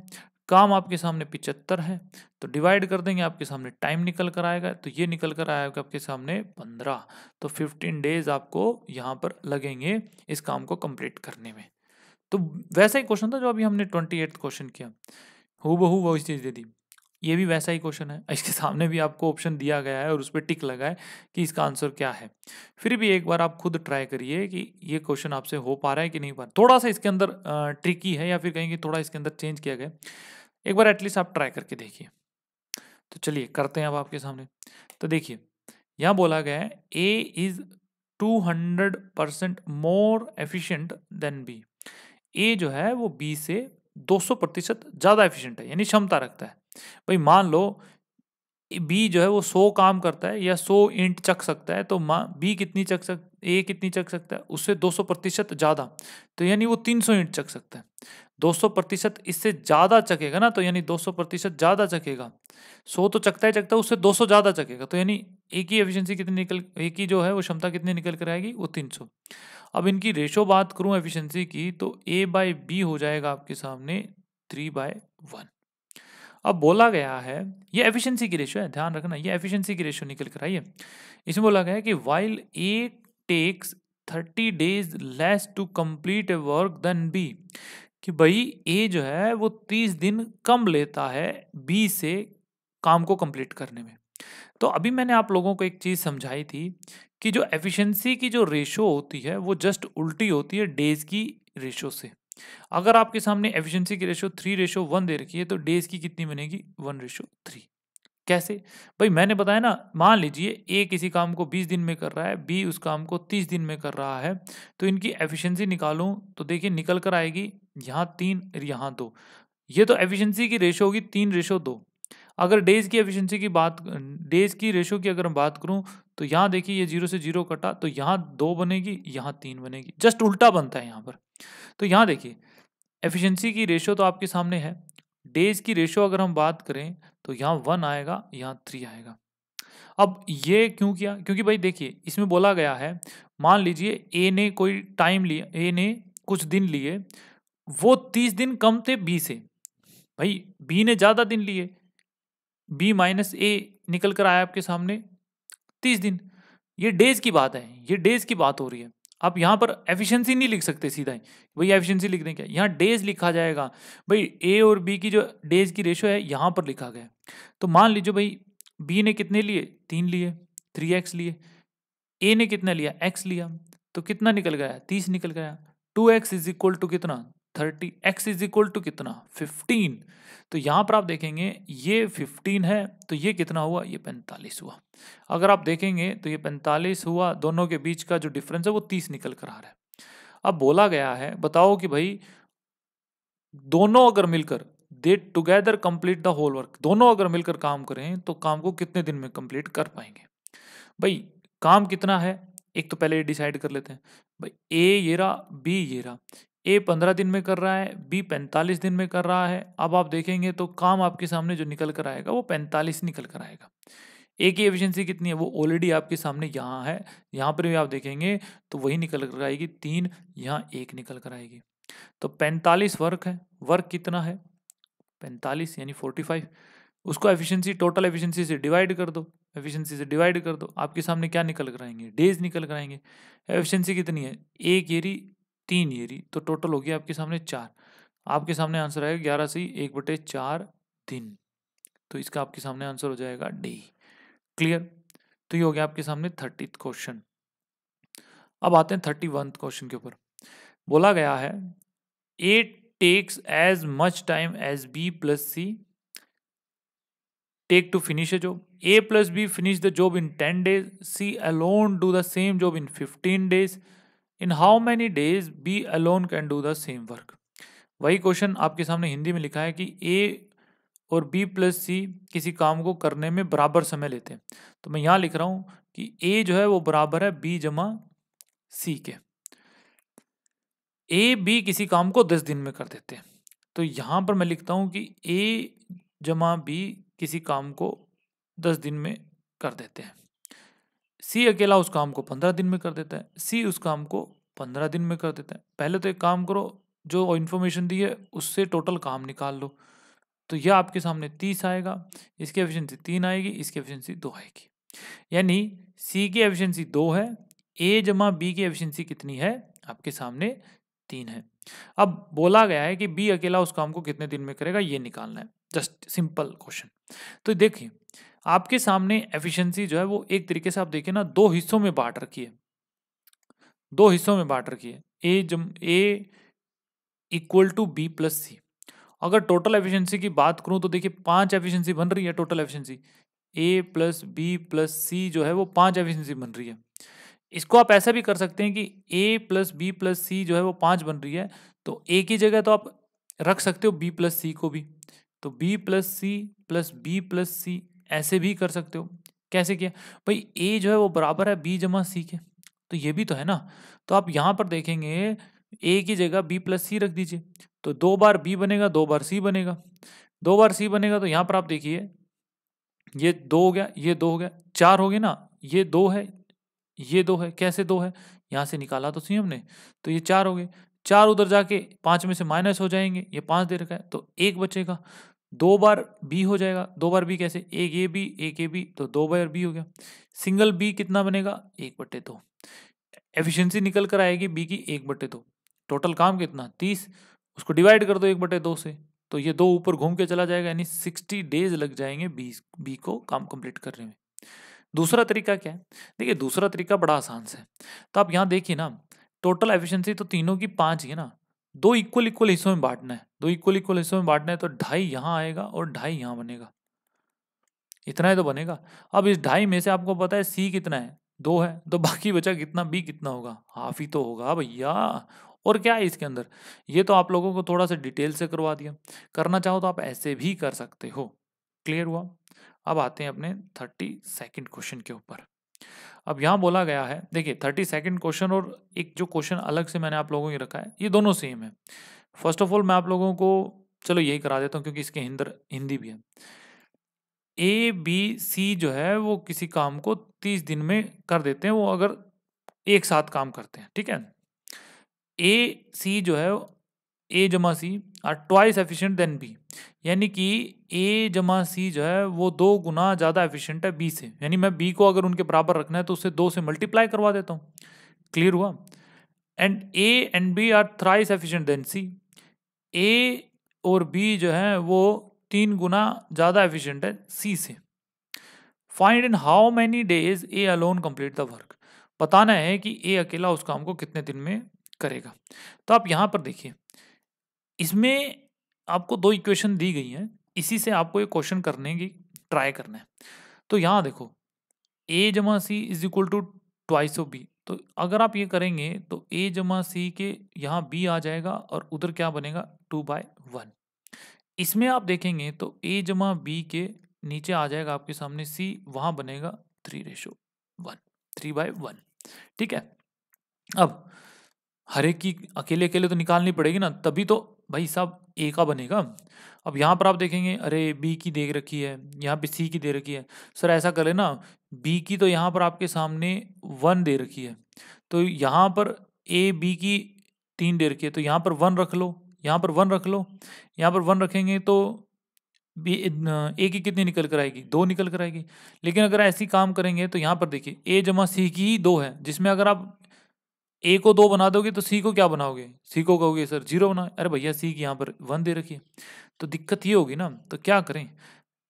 काम आपके सामने पिचहत्तर है तो डिवाइड कर देंगे आपके सामने टाइम निकल कर आएगा तो ये निकल कर आएगा आपके सामने पंद्रह तो फिफ्टीन डेज आपको यहाँ पर लगेंगे इस काम को कंप्लीट करने में तो वैसा ही क्वेश्चन था जो अभी हमने ट्वेंटी एट्थ क्वेश्चन किया हु बहू वही चीज़ दे दी ये भी वैसा ही क्वेश्चन है इसके सामने भी आपको ऑप्शन दिया गया है और उस पर टिक लगा है कि इसका आंसर क्या है फिर भी एक बार आप खुद ट्राई करिए कि ये क्वेश्चन आपसे हो पा रहा है कि नहीं पा रहा थोड़ा सा इसके अंदर ट्रिकी है या फिर कहेंगे थोड़ा इसके अंदर चेंज किया गया एक बार एटलीस्ट आप ट्राई करके देखिए तो चलिए करते हैं अब आपके सामने तो देखिए यहाँ बोला गया है A is 200 percent more efficient than B A जो है वो बी से 200 प्रतिशत ज़्यादा एफिशिएंट है यानी क्षमता रखता है भाई मान लो बी जो है वो 100 काम करता है या 100 इंट चख सकता है तो माँ बी कितनी चख सक ए कितनी चख सकता है उससे 200 प्रतिशत ज़्यादा तो यानी वो 300 इंट चख सकता है 200 प्रतिशत इससे ज़्यादा चकेगा ना तो यानी 200 प्रतिशत ज़्यादा चकेगा 100 तो चकता ही चकता उससे 200 ज़्यादा चकेगा तो यानी एक ही एफिशिएंसी कितनी निकल एक ही जो है वो क्षमता कितनी निकल कर आएगी वो 300 अब इनकी रेशो बात करूँ एफिशिएंसी की तो ए बाय बी हो जाएगा आपके सामने थ्री बाय वन अब बोला गया है ये एफिशिएंसी की रेशो है ध्यान रखना ये एफिशिएंसी की रेशो निकल कर आई है इसमें बोला गया है कि while A takes thirty days less to complete a work than B कि भाई ए जो है वो तीस दिन कम लेता है बी से काम को कंप्लीट करने में तो अभी मैंने आप लोगों को एक चीज़ समझाई थी कि जो एफिशिएंसी की जो रेशो होती है वो जस्ट उल्टी होती है डेज की रेशो से अगर आपके सामने एफिशिएंसी की रेशो थ्री रेशो वन दे रखी है तो डेज की कितनी बनेगी वन रेशो थ्री कैसे भाई मैंने बताया ना मान लीजिए ए किसी काम को बीस दिन में कर रहा है बी उस काम को तीस दिन में कर रहा है तो इनकी एफिशिएंसी निकालूं तो देखिए निकल कर आएगी यहाँ तीन यहाँ दो ये तो एफिशिएंसी की रेशो होगी तीन रेशो दो अगर डेज की एफिशिएंसी की बात डेज की रेशो की अगर हम बात करूँ तो यहाँ देखिए ये जीरो से जीरो कटा तो यहाँ दो बनेगी यहाँ तीन बनेगी जस्ट उल्टा बनता है यहाँ पर तो यहाँ देखिए एफिशिएंसी की रेशो तो आपके सामने है डेज की रेशो अगर हम बात करें तो यहाँ वन आएगा यहाँ थ्री आएगा अब ये क्यों किया क्योंकि भाई देखिए इसमें बोला गया है मान लीजिए ए ने कोई टाइम लिया ए ने कुछ दिन लिए वो तीस दिन कम थे बी से भाई बी ने ज़्यादा दिन लिए बी माइनस ए निकल कर आया आपके सामने तीस दिन ये डेज की बात है ये डेज की बात हो रही है आप यहाँ पर एफिशिएंसी नहीं लिख सकते सीधा ही भाई एफिशिएंसी लिख दें क्या यहाँ डेज लिखा जाएगा भाई ए और बी की जो डेज की रेशो है यहाँ पर लिखा गया तो मान लीजिए भाई बी ने कितने लिए तीन लिए थ्री एक्स लिए ए ने कितना लिया एक्स लिया तो कितना निकल गया तीस निकल गया two x is equal to कितना thirty x is equal to कितना फिफ्टीन तो यहाँ पर आप देखेंगे ये फिफ्टीन है तो ये कितना हुआ ये पैंतालीस हुआ अगर आप देखेंगे तो ये पैंतालीस हुआ दोनों के बीच का जो डिफरेंस है वो तीस निकल कर आ रहा है अब बोला गया है बताओ कि भाई दोनों अगर मिलकर they together complete the whole work दोनों अगर मिलकर काम करें तो काम को कितने दिन में कंप्लीट कर पाएंगे भाई काम कितना है एक तो पहले ये डिसाइड कर लेते हैं भाई ए ये रहा बी ये रहा ए पंद्रह दिन में कर रहा है बी पैंतालीस दिन में कर रहा है अब आप देखेंगे तो काम आपके सामने जो निकल कर आएगा वो पैंतालीस निकल कर आएगा ए की एफिशिएंसी कितनी है वो ऑलरेडी आपके सामने यहाँ है यहाँ पर भी आप देखेंगे तो वही निकल कर आएगी तीन यहाँ एक निकल कर आएगी तो पैंतालीस वर्क है वर्क कितना है पैंतालीस यानी फोर्टी फाइव उसको एफिशिएंसी टोटल एफिशिएंसी से डिवाइड कर दो एफिशिएंसी से डिवाइड कर दो आपके सामने क्या निकल कर आएंगे डेज निकल कर आएंगे एफिशिएंसी कितनी है एक एरी तीन येरी तो टोटल हो गया आपके सामने चार आपके सामने आंसर आएगा ग्यारह से एक बटे चार दिन तो इसका आपके सामने आंसर हो जाएगा डी क्लियर तो ये हो गया आपके सामने थर्टी क्वेश्चन अब आते हैं थर्टी वन क्वेश्चन के ऊपर बोला गया है A takes as much time as B plus C take to finish a job A plus B finish the job in ten days C alone do the same job in fifteen days in how many days B alone can do the same work वही question आपके सामने हिंदी में लिखा है कि A और B plus सी किसी काम को करने में बराबर समय लेते हैं तो मैं यहाँ लिख रहा हूँ कि ए जो है वो बराबर है बी जमा सी के ए बी किसी काम को दस दिन में कर देते हैं तो यहाँ पर मैं लिखता हूँ कि ए जमा बी किसी काम को दस दिन में कर देते हैं सी अकेला उस काम को पंद्रह दिन में कर देता है सी उस काम को पंद्रह दिन में कर देता है पहले तो एक काम करो जो इन्फॉर्मेशन दी है उससे टोटल काम निकाल लो तो यह आपके सामने तीस आएगा इसकी एफिशिएंसी तीन आएगी इसकी एफिशिएंसी दो आएगी यानी सी की एफिशिएंसी दो है ए जमा बी की एफिशिएंसी कितनी है आपके सामने तीन है अब बोला गया है कि बी अकेला उस काम को कितने दिन में करेगा ये निकालना है जस्ट सिंपल क्वेश्चन तो देखिए आपके सामने एफिशिएंसी जो है वो एक तरीके से आप देखिए ना दो हिस्सों में बांट रखी है दो हिस्सों में बांट रखी है ए जम A equal to B plus C अगर टोटल एफिशिएंसी की बात करूं तो देखिए पांच एफिशिएंसी बन रही है total efficiency A plus B plus C जो है वो पांच एफिशिएंसी बन रही है इसको आप ऐसा भी कर सकते हैं कि A plus B plus C जो है वो पांच बन रही है तो ए की जगह तो आप रख सकते हो बी प्लस सी को भी तो B plus C plus B plus C ऐसे भी कर सकते हो कैसे किया भाई ए जो है वो बराबर है बी जमा सी के तो ये भी तो है ना तो आप यहाँ पर देखेंगे ए की जगह बी प्लस सी रख दीजिए तो दो बार बी बनेगा दो बार सी बनेगा दो बार सी बनेगा तो यहाँ पर आप देखिए ये दो हो गया ये दो हो गया चार हो गए ना ये दो है ये दो है कैसे दो है यहाँ से निकाला तो सी हमने तो ये चार हो गए चार उधर जाके पाँच में से माइनस हो जाएंगे ये पाँच दे रखा है तो एक बचेगा दो बार बी हो जाएगा दो बार बी कैसे एक ए बी एक ए बी तो दो बार बी हो गया सिंगल बी कितना बनेगा एक बट्टे दो एफिशिएंसी निकल कर आएगी बी की एक बट्टे दो टोटल काम कितना तीस उसको डिवाइड कर दो एक बटे दो से तो ये दो ऊपर घूम के चला जाएगा यानी सिक्सटी डेज लग जाएंगे बी बी को काम कंप्लीट करने में दूसरा तरीका क्या है देखिए दूसरा तरीका बड़ा आसान से तो आप यहाँ देखिए ना टोटल एफिशिएंसी तो तीनों की पाँच ही है ना दो इक्वल इक्वल हिस्सों में बांटना है दो इक्वल इक्वल हिस्सों में बांटना है तो ढाई यहाँ आएगा और ढाई यहाँ बनेगा इतना ही तो बनेगा अब इस ढाई में से आपको पता है सी कितना है दो है तो बाकी बचा कितना बी कितना होगा हाफ ही तो होगा भैया और क्या है इसके अंदर ये तो आप लोगों को थोड़ा सा डिटेल से करवा दिया करना चाहो तो आप ऐसे भी कर सकते हो क्लियर हुआ अब आते हैं अपने थर्टी सेकेंड क्वेश्चन के ऊपर अब यहाँ बोला गया है देखिए थर्टी सेकेंड क्वेश्चन और एक जो क्वेश्चन अलग से मैंने आप लोगों के रखा है ये दोनों सेम है फर्स्ट ऑफ ऑल मैं आप लोगों को चलो यही करा देता हूँ क्योंकि इसके हिंदर हिंदी भी है ए बी सी जो है वो किसी काम को तीस दिन में कर देते हैं वो अगर एक साथ काम करते हैं ठीक है ए सी जो है ए जमा C are twice efficient than B यानी कि ए जमा सी जो है वो दो गुना ज़्यादा एफिशिएंट है बी से यानी मैं बी को अगर उनके बराबर रखना है तो उसे दो से मल्टीप्लाई करवा देता हूँ क्लियर हुआ and A and B are thrice efficient than C A और बी जो है वो तीन गुना ज़्यादा एफिशिएंट है सी से find in how many days A alone complete the work बताना है कि ए अकेला उस काम को कितने दिन में करेगा तो आप यहाँ पर देखिए इसमें आपको दो इक्वेशन दी गई हैं इसी से आपको ये क्वेश्चन करने की ट्राई करना है तो यहाँ देखो ए जमा C is equal to twice of B तो अगर आप ये करेंगे तो ए जमा सी के यहाँ बी आ जाएगा और उधर क्या बनेगा टू बाय वन इसमें आप देखेंगे तो ए जमा बी के नीचे आ जाएगा आपके सामने सी वहाँ बनेगा three ratio one three by one ठीक है अब हर एक की अकेले अकेले तो निकालनी पड़ेगी ना तभी तो भाई साहब ए का बनेगा अब यहाँ पर आप देखेंगे अरे बी की दे रखी है यहाँ पे सी की दे रखी है सर ऐसा कर लेना बी की तो यहाँ पर आपके सामने वन दे रखी है तो यहाँ पर ए बी की तीन दे रखी है तो यहाँ पर वन रख लो यहाँ पर वन रख लो यहाँ पर वन रखेंगे तो बी ए की कितनी निकल कर आएगी दो निकल कर आएगी लेकिन अगर ऐसी काम करेंगे तो यहाँ पर देखिए ए जमा सी की ही दो है जिसमें अगर आप ए को दो बना दोगे तो सी को क्या बनाओगे सी को कहोगे सर जीरो बनाओ अरे भैया सी की यहाँ पर वन दे रखिए तो दिक्कत ये होगी ना तो क्या करें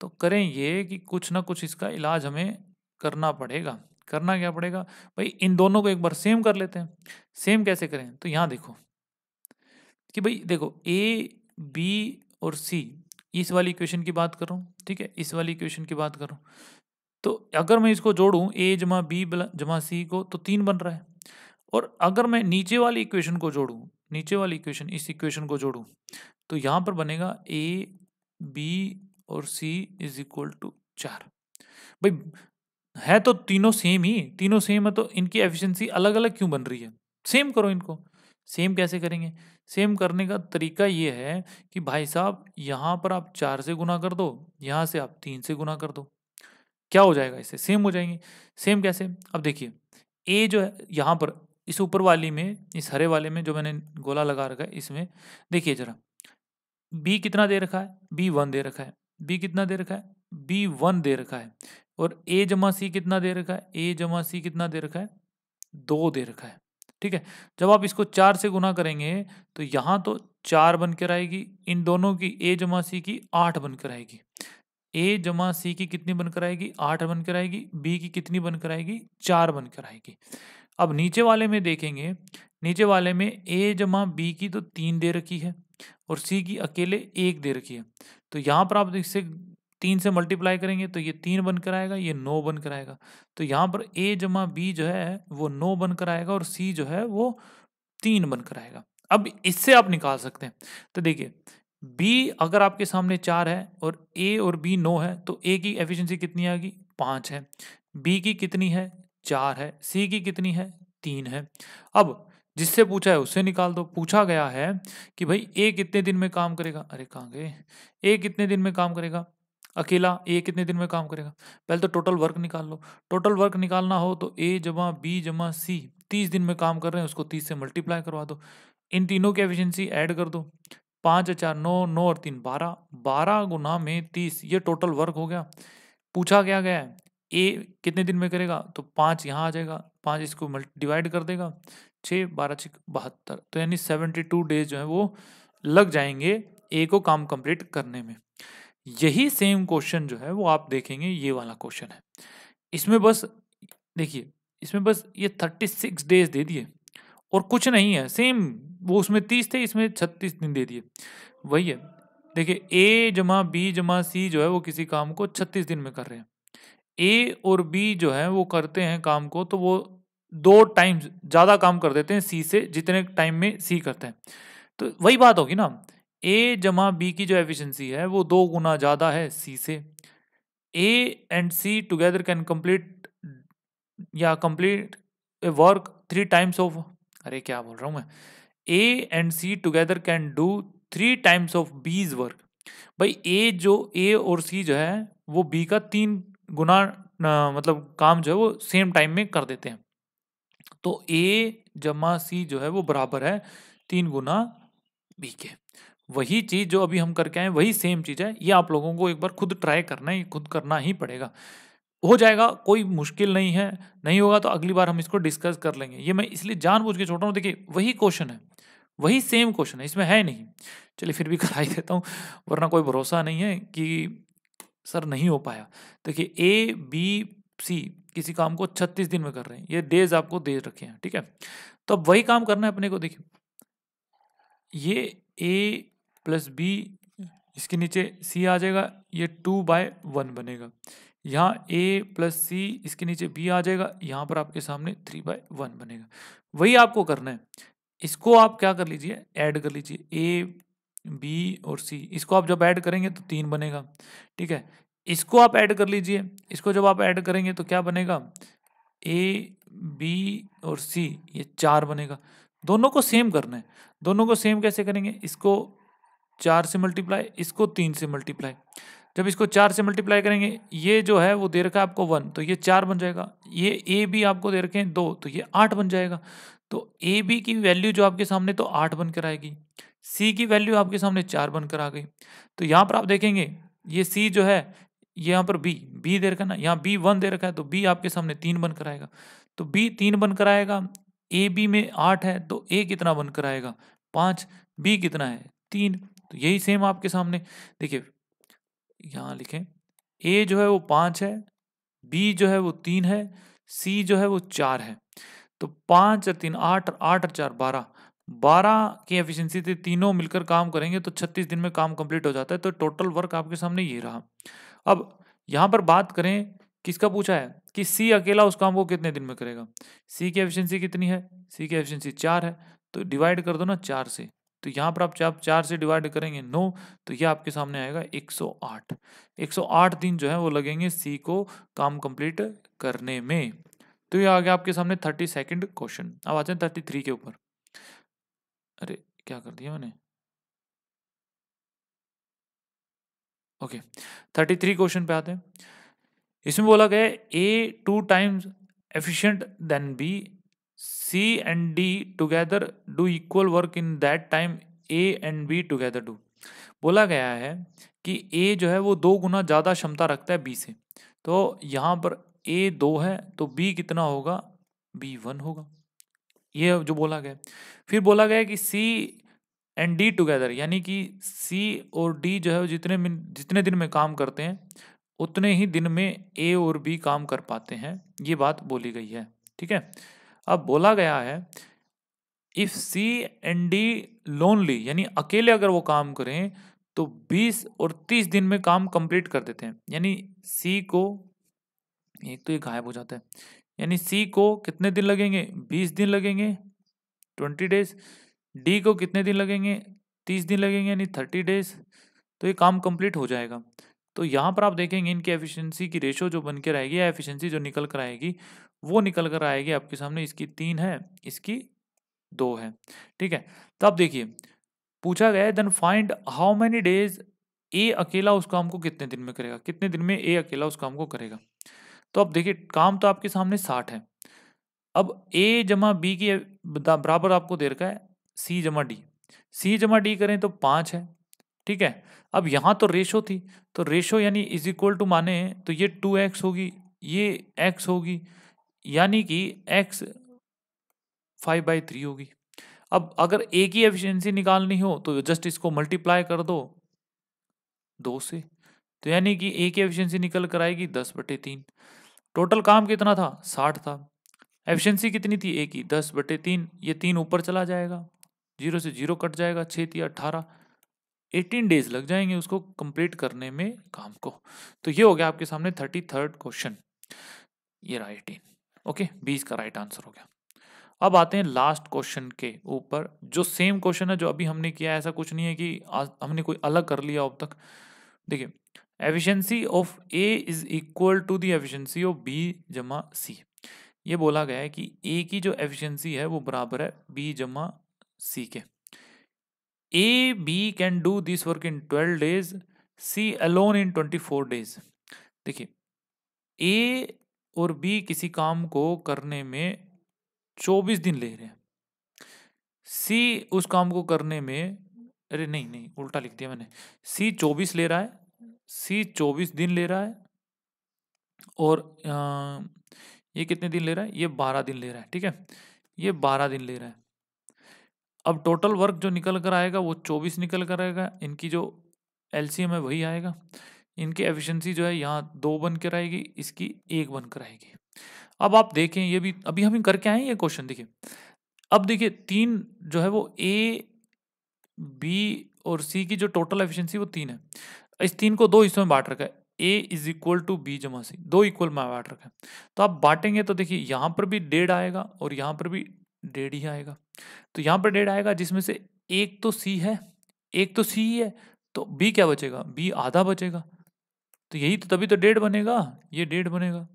तो करें ये कि कुछ ना कुछ इसका इलाज हमें करना पड़ेगा करना क्या पड़ेगा भाई इन दोनों को एक बार सेम कर लेते हैं सेम कैसे करें तो यहाँ देखो कि भाई देखो ए बी और सी इस वाली इक्वेशन की बात करूँ ठीक है इस वाली इक्वेशन की बात करूँ तो अगर मैं इसको जोड़ूँ ए जमा बी जमा सी को तो तीन बन रहा है और अगर मैं नीचे वाली इक्वेशन को जोड़ूँ नीचे वाली इक्वेशन इस इक्वेशन को जोड़ूँ तो यहाँ पर बनेगा ए बी और सी इज इक्वल टू चार भाई है तो तीनों सेम ही तीनों सेम है तो इनकी एफिशिएंसी अलग अलग क्यों बन रही है सेम करो इनको सेम कैसे करेंगे सेम करने का तरीका ये है कि भाई साहब यहाँ पर आप चार से गुना कर दो यहाँ से आप तीन से गुना कर दो क्या हो जाएगा इससे सेम हो जाएंगे सेम कैसे अब देखिए ए जो है यहाँ पर इस ऊपर वाली में इस हरे वाले में जो मैंने गोला लगा रखा है इसमें देखिए जरा बी कितना दे रखा है बी वन दे रखा है बी कितना दे रखा है बी वन दे रखा है और ए जमा सी कितना दे रखा है ए जमा सी कितना दे रखा है दो दे रखा है ठीक है जब आप इसको चार से गुना करेंगे तो यहाँ तो चार बन कर आएगी इन दोनों की ए जमा सी की आठ बन कर आएगी ए जमा सी की कितनी बन कर आएगी आठ बन कर आएगी बी की कितनी बन कर आएगी चार बन कर आएगी अब नीचे वाले में देखेंगे नीचे वाले में ए जमा बी की तो तीन दे रखी है और सी की अकेले एक दे रखी है तो यहाँ पर आप इससे तीन से मल्टीप्लाई करेंगे तो ये तीन बनकर आएगा ये नौ बनकर आएगा तो यहाँ पर ए जमा बी जो है वो नौ बनकर आएगा और सी जो है वो तीन बनकर आएगा अब इससे आप निकाल सकते हैं तो देखिए बी अगर आपके सामने चार है और ए और बी नौ है तो ए की एफिशिएंसी कितनी आएगी पाँच है बी की कितनी है चार है सी की कितनी है तीन है अब जिससे पूछा है उससे निकाल दो पूछा गया है कि भाई ए कितने दिन में काम करेगा अरे कहाँ गए ए कितने दिन में काम करेगा अकेला ए कितने दिन में काम करेगा पहले तो टोटल वर्क निकाल लो टोटल वर्क निकालना हो तो ए जमा बी जमा सी तीस दिन में काम कर रहे हैं उसको तीस से मल्टीप्लाई करवा दो इन तीनों की एफिशिएंसी ऐड कर दो पाँच चार नौ नौ और तीन बारह बारह गुना में तीस ये टोटल वर्क हो गया पूछा क्या गया है ए कितने दिन में करेगा तो पाँच यहाँ आ जाएगा पाँच इसको डिवाइड कर देगा छः बारह छः बहत्तर तो यानी सेवेंटी टू डेज जो है वो लग जाएंगे ए को काम कंप्लीट करने में यही सेम क्वेश्चन जो है वो आप देखेंगे ये वाला क्वेश्चन है इसमें बस देखिए इसमें बस ये थर्टी सिक्स डेज दे दिए और कुछ नहीं है सेम वो उसमें तीस थे इसमें छत्तीस दिन दे दिए वही है देखिए ए जमा बी जमा सी जो है वो किसी काम को छत्तीस दिन में कर रहे हैं ए और बी जो है वो करते हैं काम को तो वो दो टाइम्स ज़्यादा काम कर देते हैं सी से जितने टाइम में सी करते हैं तो वही बात होगी ना ए जमा बी की जो एफिशिएंसी है वो दो गुना ज़्यादा है सी से A and C together can complete या complete a work three times of अरे क्या बोल रहा हूँ मैं A and C together can do three times of B's work भाई ए जो ए और सी जो है वो बी का तीन गुना मतलब काम जो है वो सेम टाइम में कर देते हैं तो ए जमा सी जो है वो बराबर है तीन गुना बी के वही चीज़ जो अभी हम करके आए वही सेम चीज़ है ये आप लोगों को एक बार खुद ट्राई करना है खुद करना ही पड़ेगा हो जाएगा कोई मुश्किल नहीं है नहीं होगा तो अगली बार हम इसको डिस्कस कर लेंगे ये मैं इसलिए जानबूझ के छोड़ रहा हूँ देखिए वही क्वेश्चन है वही सेम क्वेश्चन है इसमें है नहीं चलिए फिर भी कराई देता हूँ वरना कोई भरोसा नहीं है कि सर नहीं हो पाया देखिए ए बी सी किसी काम को 36 दिन में कर रहे हैं ये डेज आपको दे रखे हैं ठीक है तो अब वही काम करना है अपने को देखिए ये ए प्लस बी इसके नीचे सी आ जाएगा ये टू बाय वन बनेगा यहाँ ए प्लस सी इसके नीचे बी आ जाएगा यहाँ पर आपके सामने थ्री बाय वन बनेगा वही आपको करना है इसको आप क्या कर लीजिए ऐड कर लीजिए ए बी और सी इसको आप जब ऐड करेंगे तो तीन बनेगा ठीक है इसको आप ऐड कर लीजिए इसको जब आप ऐड करेंगे तो क्या बनेगा ए बी और सी ये चार बनेगा दोनों को सेम करना है दोनों को सेम कैसे करेंगे इसको चार से मल्टीप्लाई इसको तीन से मल्टीप्लाई जब इसको चार से मल्टीप्लाई करेंगे ये जो है वो दे रखा है आपको वन तो ये चार बन जाएगा ये ए बी आपको दे रखे हैं दो तो ये आठ बन जाएगा तो ए बी की वैल्यू जो आपके सामने तो आठ बन कर आएगी सी की वैल्यू आपके सामने चार बनकर आ गई तो यहाँ पर आप देखेंगे ये सी जो है ये यहाँ पर बी बी दे रखा ना यहाँ बी वन दे रखा है तो बी आपके सामने तीन बनकर आएगा तो बी तीन बनकर आएगा ए बी में आठ है तो ए कितना बनकर आएगा पाँच बी कितना है तीन तो यही सेम आपके सामने देखिए यहाँ लिखें ए जो है वो पाँच है बी जो है वो तीन है सी जो है वो चार है तो पाँच और तीन आठ आठ और चार बारह 12 की एफिशिएंसी थी तीनों मिलकर काम करेंगे तो 36 दिन में काम कंप्लीट हो जाता है तो टोटल वर्क आपके सामने ये रहा अब यहाँ पर बात करें किसका पूछा है कि सी अकेला उस काम को कितने दिन में करेगा सी की एफिशिएंसी कितनी है सी की एफिशिएंसी चार है तो डिवाइड कर दो ना चार से तो यहाँ पर आप आप चार से डिवाइड करेंगे नौ तो ये आपके सामने आएगा सौ आठ दिन जो है वो लगेंगे सी को काम कंप्लीट करने में तो ये आ गया आपके सामने थर्टी सेकेंड क्वेश्चन अब आते हैं थर्टी थ्री के ऊपर अरे क्या कर दिया मैंने ओके थर्टी थ्री क्वेश्चन पे आते हैं इसमें बोला गया A two times efficient than B C and D together do equal work in that time A and B together do बोला गया है कि ए जो है वो दो गुना ज़्यादा क्षमता रखता है बी से तो यहाँ पर ए दो है तो बी कितना होगा बी वन होगा ये जो बोला गया फिर बोला गया कि सी एंड डी टुगेदर यानी कि सी और डी जो है जितने जितने दिन में काम करते हैं उतने ही दिन में ए और बी काम कर पाते हैं ये बात बोली गई है ठीक है अब बोला गया है if C and D lonely यानी अकेले अगर वो काम करें तो 20 और 30 दिन में काम कंप्लीट कर देते हैं यानी सी को एक तो ये गायब हो जाता है यानी सी को कितने दिन लगेंगे बीस दिन लगेंगे ट्वेंटी डेज डी को कितने दिन लगेंगे तीस दिन लगेंगे यानी थर्टी डेज तो ये काम कंप्लीट हो जाएगा तो यहाँ पर आप देखेंगे इनकी एफिशिएंसी की रेशो जो बन के रहेगी या एफिशिएंसी जो निकल कर आएगी वो निकल कर आएगी आपके सामने इसकी तीन है इसकी दो है ठीक है तो आप देखिए पूछा गया then find how many days A अकेला उस काम को कितने दिन में करेगा कितने दिन में ए अकेला उस काम को करेगा तो अब देखिए काम तो आपके सामने साठ है अब ए जमा बी की बराबर आपको दे रखा है सी जमा डी सी जमा डी करें तो पाँच है ठीक है अब यहाँ तो रेशो थी तो रेशो यानी इज इक्वल टू माने तो ये टू एक्स होगी ये एक्स होगी यानी कि एक्स फाइव बाई थ्री होगी अब अगर ए की एफिशिएंसी निकालनी हो तो जस्ट इसको मल्टीप्लाई कर दो दो से तो यानी कि ए की एफिशिएंसी निकल कर आएगी दस बटे तीन टोटल काम कितना था साठ था एफिशिएंसी कितनी थी एक ही दस बटे तीन ये तीन ऊपर चला जाएगा जीरो से जीरो कट जाएगा छः थी अट्ठारह एटीन डेज लग जाएंगे उसको कंप्लीट करने में काम को तो ये हो गया आपके सामने थर्टी थर्ड क्वेश्चन ये रहा एटीन ओके बीस का राइट आंसर हो गया अब आते हैं लास्ट क्वेश्चन के ऊपर जो सेम क्वेश्चन है जो अभी हमने किया ऐसा कुछ नहीं है कि आज हमने कोई अलग कर लिया अब तक देखिए efficiency of A is equal to the efficiency of B जमा सी ये बोला गया है कि ए की जो एफिशिएंसी है वो बराबर है बी जमा सी के A B can do this work in twelve days C alone in twenty four days देखिए ए और बी किसी काम को करने में चौबीस दिन ले रहे हैं सी उस काम को करने में अरे नहीं नहीं उल्टा लिख दिया मैंने सी चौबीस ले रहा है सी चौबीस दिन ले रहा है और ये कितने दिन ले रहा है ये बारह दिन ले रहा है ठीक है ये बारह दिन ले रहा है अब टोटल वर्क जो निकल कर आएगा वो चौबीस निकल कर आएगा इनकी जो एलसीएम है वही आएगा इनकी एफिशिएंसी जो है यहाँ दो बन कर आएगी इसकी एक बन कर आएगी अब आप देखें ये भी अभी हम करके आए ये क्वेश्चन देखिए अब देखिए तीन जो है वो ए बी और सी की जो टोटल एफिशिएंसी वो तीन है इस तीन को दो हिस्सों में बांट रखा है A is equal to B जमा सी दो इक्वल में बांट रखा है तो आप बांटेंगे तो देखिए यहाँ पर भी डेढ़ आएगा और यहाँ पर भी डेढ़ ही आएगा तो यहाँ पर डेढ़ आएगा जिसमें से एक तो सी है एक तो सी ही है तो बी क्या बचेगा बी आधा बचेगा तो यही तो तभी तो डेढ़ बनेगा ये डेढ़ बनेगा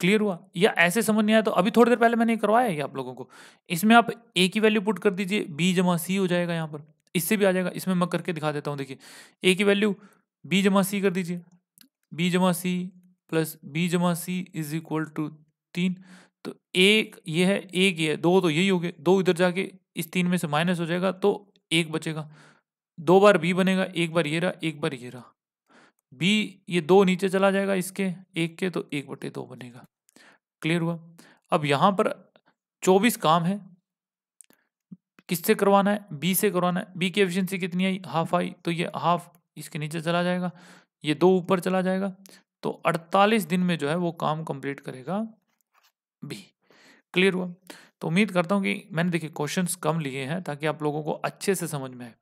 क्लियर हुआ या ऐसे समझ नहीं आया तो अभी थोड़ी देर पहले मैंने करवाया आप लोगों को इसमें आप ए की वैल्यू पुट कर दीजिए बी जमा सी हो जाएगा यहाँ पर इससे भी आ जाएगा इसमें मैं करके दिखा देता हूँ देखिए ए की वैल्यू बी जमा सी कर दीजिए बी जमा सी प्लस बी जमा सी इज इक्वल टू तीन तो एक ये है एक ये है दो तो यही हो गए दो इधर जाके इस तीन में से माइनस हो जाएगा तो एक बचेगा दो बार बी बनेगा एक बार ये रहा एक बार ये रहा बी ये दो नीचे चला जाएगा इसके एक के तो एक बटे दो बनेगा क्लियर हुआ अब यहाँ पर चौबीस काम है किससे करवाना है बी से करवाना है बी की एफिशिएंसी कितनी आई हाफ आई तो ये हाफ इसके नीचे चला जाएगा ये दो ऊपर चला जाएगा तो 48 दिन में जो है वो काम कंप्लीट करेगा बी क्लियर हुआ तो उम्मीद करता हूँ कि मैंने देखिए क्वेश्चंस कम लिए हैं ताकि आप लोगों को अच्छे से समझ में आए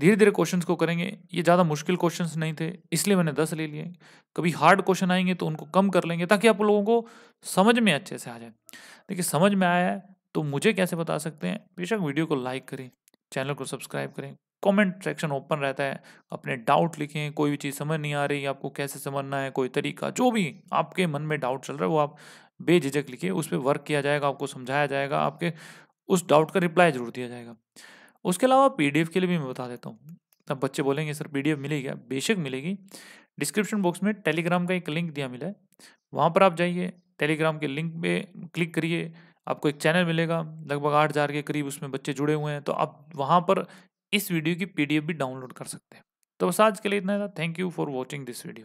धीरे धीरे क्वेश्चंस को करेंगे ये ज़्यादा मुश्किल क्वेश्चंस नहीं थे इसलिए मैंने दस ले लिए कभी हार्ड क्वेश्चन आएंगे तो उनको कम कर लेंगे ताकि आप लोगों को समझ में अच्छे से आ जाए देखिए समझ में आया है तो मुझे कैसे बता सकते हैं बेशक वीडियो को लाइक करें चैनल को सब्सक्राइब करें कमेंट सेक्शन ओपन रहता है अपने डाउट लिखें कोई भी चीज़ समझ नहीं आ रही आपको कैसे समझना है कोई तरीका जो भी आपके मन में डाउट चल रहा है वो आप बेझिझक लिखिए उस पर वर्क किया जाएगा आपको समझाया जाएगा आपके उस डाउट का रिप्लाई जरूर दिया जाएगा उसके अलावा पी के लिए भी मैं बता देता हूँ तब बच्चे बोलेंगे सर पी मिलेगी बेशक मिलेगी डिस्क्रिप्शन बॉक्स में टेलीग्राम का एक लिंक दिया मिला है वहाँ पर आप जाइए टेलीग्राम के लिंक पे क्लिक करिए आपको एक चैनल मिलेगा लगभग आठ हज़ार के करीब उसमें बच्चे जुड़े हुए हैं तो आप वहाँ पर इस वीडियो की पीडीएफ भी डाउनलोड कर सकते हैं तो बस आज के लिए इतना था thank you for watching this video